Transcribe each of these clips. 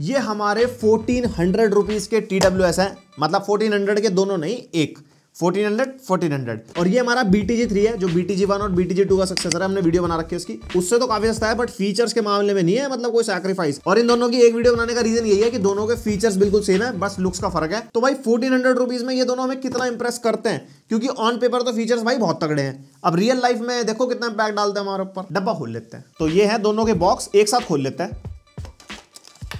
ये हमारे fourteen hundred rupees के टी डब्ल्यू एस हैं मतलब फोर्टीन हंड्रेड के दोनों नहीं एक 1400, 1400 और ये हमारा बी टी जी थ्री है जो बी टी जी वन और बी टी जी टू का सक्सेसर है हमने वीडियो बना रखी है उसकी उससे तो काफी सस्ता है बट फीचर्स के मामले में नहीं है मतलब कोई सैक्रीफाइस और इन दोनों की एक वीडियो बनाने का रीजन यही है कि दोनों के फीचर्स बिल्कुल सेम है बस लुक्स का फर्क है तो भाई फोर्टीन हंड्रेड रुपीज में ये दोनों हमें कितना इंप्रेस करते हैं क्योंकि ऑन पेपर तो फीचर्स भाई बहुत तगड़े हैं अब रियल लाइफ में देखो कितना इंपैक्ट डालते हैं हमारे ऊपर डब्बा खोल लेते हैं तो ये है दोनों के बॉक्स एक साथ खोल लेते हैं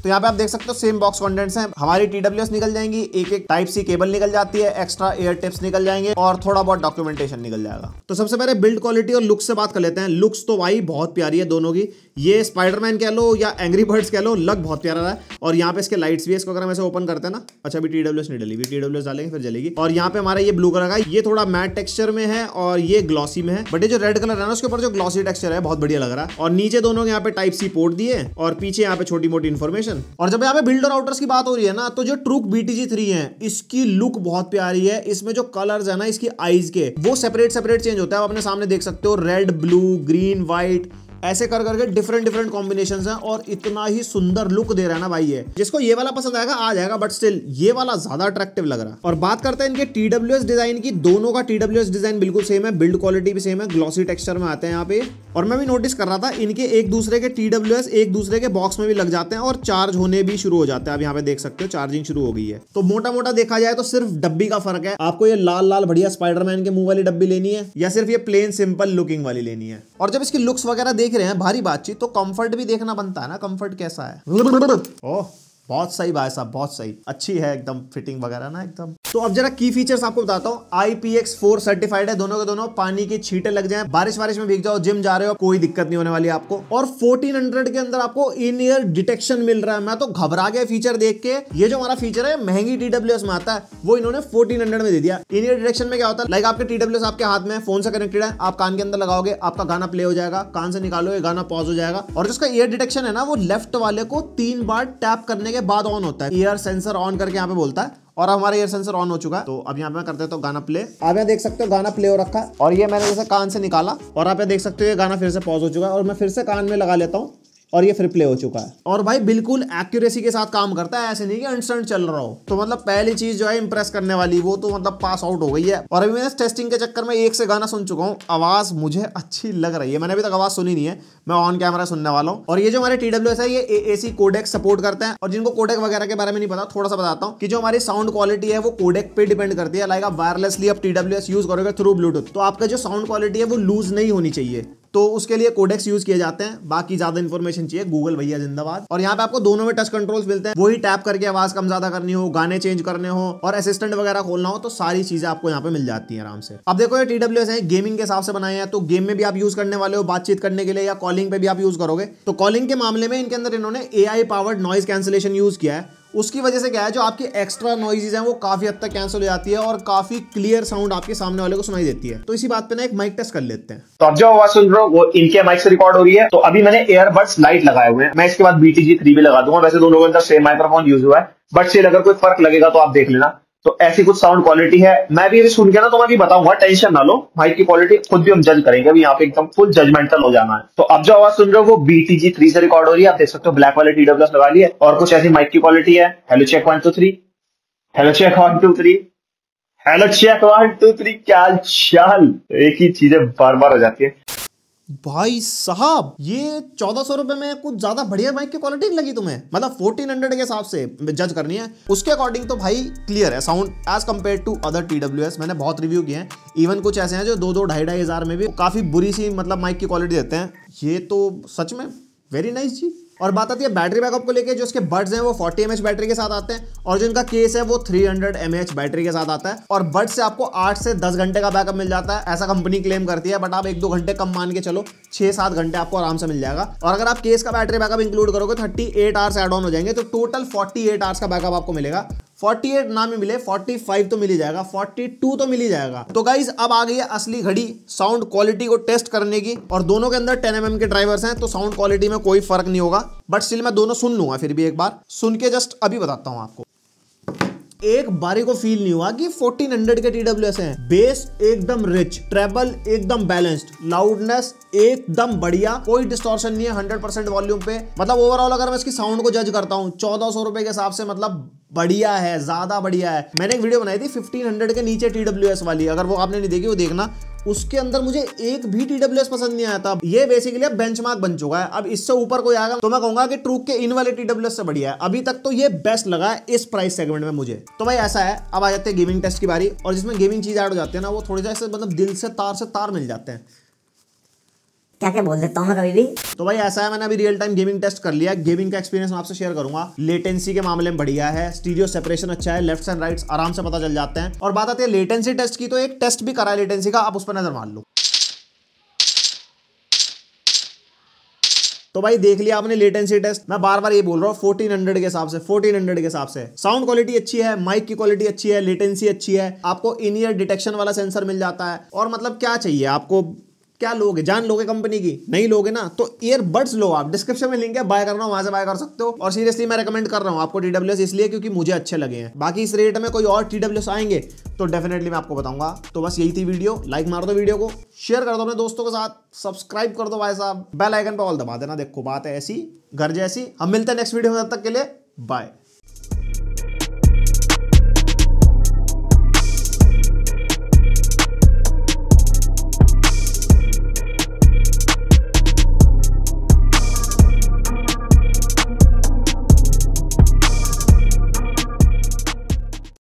तो यहाँ पे आप देख सकते हो सेम बॉक्स कॉन्टेंट्स हैं हमारी टीडब्ल्यूएस निकल जाएंगी एक एक टाइप सी केबल निकल जाती है एक्स्ट्रा एयर टिप्स निकल जाएंगे और थोड़ा बहुत डॉक्यूमेंटेशन निकल जाएगा तो सबसे पहले बिल्ड क्वालिटी और लुक्स से बात कर लेते हैं लुक्स तो भाई बहुत प्यारी है दोनों की ये स्पाइडरमैन कह लो या एंग्री बर्ड्स कह लो लग बहुत प्यारा रहा है और यहाँ पे इसके लाइट्स भी इसको अगर हम ऐसे ओपन करते हैं ना अच्छा अभी टीडब्ल्यूएस नहीं डली टीडब्ल्यू डालेंगे फिर जलेगी और यहाँ पे हमारा ये ब्लू कलर का ये थोड़ा मैट टेक्सचर में है और ये ग्लॉसी में है बट ये जो रेड कलर है ना उसके ऊपर जो ग्लॉसी टेक्सचर है बहुत बढ़िया लग रहा है और नीचे दोनों के यहाँ पे टाइप सी पोर्ट दिए और पीछे यहाँ पे छोटी मोटी इन्फॉर्मेशन ऑप्शन और जब यहाँ पे बिल्डर आउटर्स की बात हो रही है ना तो जो ट्रूक बीटीजी थ्री है इसकी लुक बहुत प्यारी है इसमें जो कलर्स है ना इसकी आईज के वो सेपरेट सेपरेट चेंज होता है आप अपने सामने देख सकते हो रेड ब्लू ग्रीन व्हाइट ऐसे कर करके डिफरेंट डिफरेंट कॉम्बिनेशन है और इतना ही सुंदर लुक दे रहा है ना भाई ये जिसको ये वाला पसंद आएगा आ जाएगा बट स्टिल ये वाला ज्यादा अट्रैक्टिव लग रहा है और बात करते हैं इनके टीडब्ल्यू डिजाइन की दोनों का टीडब्ल्यू डिजाइन बिल्कुल सेम है बिल्ड क्वालिटी भी सेम है ग्लॉसी टेक्सचर में आते हैं यहाँ पे और मैं भी नोटिस कर रहा था इनके एक दूसरे के टीडब्ल्यू एक दूसरे के बॉक्स में भी लग जाते हैं और चार्ज होने भी शुरू हो जाते हैं आप यहाँ पे देख सकते हो चार्जिंग शुरू हो गई है तो मोटा मोटा देखा जाए तो सिर्फ डब्बी का फर्क है आपको ये लाल लाल बढ़िया स्पाइडरमैन के मुंह वाली डब्बी लेनी है या सिर्फ ये प्लेन सिंपल लुकिंग वाली लेनी है और जब इसकी लुक्स वगैरह देख रहे हैं भारी बातचीत तो कंफर्ट भी देखना बनता है ना कंफर्ट कैसा है ओह बहुत सही भाई साहब बहुत सही अच्छी है एकदम फिटिंग वगैरह ना एकदम तो अब जरा की फीचर्स आपको बताता हूँ I P X four certified है दोनों के दोनों पानी की छीटे लग जाए बारिश वारिश में भीग जाओ जिम जा रहे हो कोई दिक्कत नहीं होने वाली आपको और 1400 के अंदर आपको इन ईयर डिटेक्शन मिल रहा है मैं तो घबरा गया फीचर देख के ये जो हमारा फीचर है महंगी टीडब्ल्यू में आता है वो इन्होंने फोर्टीन में दे दिया इन ईयर डिटेक्शन में क्या होता है लाइक आपके टीडब्ल्यू आपके हाथ में फोन से कनेक्टेड है आप कान के अंदर लगाओगे आपका गाना प्ले हो जाएगा कान से निकालोगे गाना पॉज हो जाएगा और जिसका ईयर डिटेक्शन है ना वो लेफ्ट वाले को तीन बार टैप करने के बाद ऑन होता है ईयर सेंसर ऑन करके यहाँ पे बोलता है और हमारा ईयर सेंसर ऑन हो चुका है तो अब यहाँ पे मैं करते हैं तो गाना प्ले आप यहाँ देख सकते हो गाना प्ले हो रखा है और ये मैंने जैसे कान से निकाला और आप यहाँ देख सकते हो ये गाना फिर से पॉज हो चुका है और मैं फिर से कान में लगा लेता हूँ और ये फिर प्ले हो चुका है और भाई बिल्कुल एक्यूरेसी के साथ काम करता है ऐसे नहीं कि इंस्टेंट चल रहा हो तो मतलब पहली चीज जो है इंप्रेस करने वाली वो तो मतलब पास आउट हो गई है और अभी मैं टेस्टिंग के चक्कर में एक से गाना सुन चुका हूँ आवाज मुझे अच्छी लग रही है मैंने अभी तक आवाज सुनी नहीं है मैं ऑन कैमरा सुनने वाला हूँ और ये जो हमारे टीडब्ल्यू है ये एएसी कोडेक सपोर्ट करते हैं और जिनको कोडेक वगैरह के बारे में नहीं पता थोड़ा सा बताता हूँ कि जो हमारी साउंड क्वालिटी है वो कोडेक पे डिपेंड करती है लाइक आप वायरलेसली आप टीडब्ल्यू यूज करोगे थ्रू ब्लूटूथ तो आपका जो साउंड क्वालिटी है वो लूज नहीं होनी चाहिए तो उसके लिए कोडेक्स यूज किए जाते हैं बाकी ज्यादा इन्फॉर्मेशन चाहिए गूगल भैया जिंदाबाद और यहाँ पे आपको दोनों में टच कंट्रोल मिलते हैं वही टैप करके आवाज कम ज्यादा करनी हो गाने चेंज करने हो और असिस्टेंट वगैरह खोलना हो तो सारी चीजें आपको यहाँ पे मिल जाती है आराम से अब देखो ये टीडब्ल्यू है गेमिंग के हिसाब से बनाए हैं तो गेम में भी आप यूज करने वाले हो बातचीत करने के लिए या कॉलिंग पे भी आप यूज करोगे तो कॉलिंग के मामले में इनके अंदर इन्होंने A powered noise cancellation use किया है उसकी वजह से क्या है जो आपकी एक्स्ट्रा नॉइजेज हैं वो काफ़ी हद तक कैंसिल हो जाती है और काफ़ी क्लियर साउंड आपके सामने वाले को सुनाई देती है तो इसी बात पे ना एक माइक टेस्ट कर लेते हैं तो अब जो आवाज सुन रहे हो वो इनके माइक से रिकॉर्ड हो रही है तो अभी मैंने एयरबड्स लाइट लगाए हुए हैं मैं इसके बाद बीटीजी थ्री भी लगा दूंगा वैसे दोनों के अंदर सेम माइक्रोफोन यूज हुआ है बट से अगर कोई फर्क लगेगा तो आप देख लेना तो ऐसी कुछ साउंड क्वालिटी है मैं भी अभी सुन के ना तो मैं भी बताऊंगा टेंशन ना लो माइक की क्वालिटी खुद भी हम जज करेंगे अभी यहाँ पे एकदम फुल जजमेंटल हो जाना है तो अब जो आवाज सुन रहे हो वो बीटीजी थ्री से रिकॉर्ड हो रही है आप देख सकते हो ब्लैक वाले टी डब्ल्यू लगा लिया और कुछ ऐसी माइक की क्वालिटी है hello check one two three hello check one two three hello check one two three क्या चाल एक ही चीजें बार बार हो जाती है भाई साहब ये चौदह सौ रुपए में कुछ ज्यादा बढ़िया बाइक की क्वालिटी लगी तुम्हें मतलब फोर्टीन हंड्रेड के हिसाब से जज करनी है उसके अकॉर्डिंग तो भाई क्लियर है sound as compared to other T W S मैंने बहुत रिव्यू किए हैं इवन कुछ ऐसे हैं जो दो दो ढाई ढाई हजार में भी काफी बुरी सी मतलब माइक की क्वालिटी देते हैं ये तो सच में वेरी नाइस nice जी और बात आती है बैटरी बैकअप को लेके जो इसके बर्ड्स हैं वो 40 एमएच बैटरी के साथ आते हैं और जो इनका केस है वो 300 एमएच बैटरी के साथ आता है और बर्ड से आपको 8 से 10 घंटे का बैकअप मिल जाता है ऐसा कंपनी क्लेम करती है बट आप एक दो घंटे कम मान के चलो छः सात घंटे आपको आराम से मिल जाएगा और अगर आप केस का बैटरी बैकअप इंक्लूड करोगे thirty eight hours add on हो जाएंगे तो टोटल फोर्टी एट आवर्स का बैकअप आपको मिलेगा फोर्टी एट ना भी मिले फोर्टी फाइव तो मिल ही जाएगा फोर्टी टू तो मिल ही जाएगा तो गाइज अब आ गई है असली घड़ी साउंड क्वालिटी को टेस्ट करने की और दोनों के अंदर टेन एम के ड्राइवर्स हैं तो साउंड क्वालिटी में कोई फर्क नहीं होगा बट स्टिल मैं दोनों सुन लूंगा फिर भी एक बार सुन के जस्ट अभी बताता हूँ आपको एक बारी को फील नहीं हुआ कि 1400 के TWS हैं। बेस एकदम रिच ट्रेबल एकदम बैलेंस्ड लाउडनेस एकदम बढ़िया कोई डिस्टॉर्शन नहीं है 100% वॉल्यूम पे मतलब ओवरऑल अगर मैं इसकी साउंड को जज करता हूँ चौदह सौ रुपए के हिसाब से मतलब बढ़िया है ज्यादा बढ़िया है मैंने एक वीडियो बनाई थी 1500 के नीचे टी वाली अगर वो आपने नहीं देखी वो देखना उसके अंदर मुझे एक भी टी पसंद नहीं आया था ये बेसिकली अब बेंचमार्क बन चुका है अब इससे ऊपर कोई आएगा तो मैं कहूंगा कि ट्रूक के इन वाले टी से बढ़िया है अभी तक तो ये बेस्ट लगा है इस प्राइस सेगमेंट में मुझे तो भाई ऐसा है अब आ जाते हैं गेमिंग टेस्ट की बारी और जिसमें गेमिंग चीज ऐड हो जाती है ना वो थोड़े से मतलब दिल से तार से तार मिल जाते हैं क्या क्या बोल देता हूँ कभी भी तो भाई ऐसा है मैंने अभी रियल टाइम गेमिंग टेस्ट कर लिया गेमिंग का एक्सपीरियंस मैं आपसे शेयर करूंगा लेटेंसी के मामले में बढ़िया है स्टीरियो सेपरेशन अच्छा है लेफ्ट एंड राइट आराम से पता चल जाते हैं और बात आती है लेटेंसी टेस्ट की तो एक टेस्ट भी करा है लेटेंसी का आप उस पर नजर मान लो तो भाई देख लिया आपने लेटेंसी टेस्ट मैं बार बार ये बोल रहा हूँ 1400 हंड्रेड के हिसाब से 1400 हंड्रेड के हिसाब से साउंड क्वालिटी अच्छी है माइक की क्वालिटी अच्छी है लेटेंसी अच्छी है आपको इन ईयर डिटेक्शन वाला सेंसर मिल जाता है और मतलब क्या चाहिए आपको क्या लोगे जान लोगे कंपनी की नहीं लोगे ना तो ईयरबड्स लो आप डिस्क्रिप्शन में लिंक है बाय करना वहां से बाय कर सकते हो और सीरियसली मैं रिकमेंड कर रहा हूँ आपको टीडब्ल्यूएस इसलिए क्योंकि मुझे अच्छे लगे हैं बाकी इस रेट में कोई और टीडब्ल्यूएस आएंगे तो डेफिनेटली मैं आपको बताऊंगा तो बस यही थी वीडियो लाइक मार दो वीडियो को शेयर कर दो अपने दोस्तों के साथ सब्सक्राइब कर दो भाई साहब बेल आइकन पर ऑल दबा देना देखो बात है ऐसी घर जैसी हम मिलते हैं नेक्स्ट वीडियो में तब तक के लिए बाय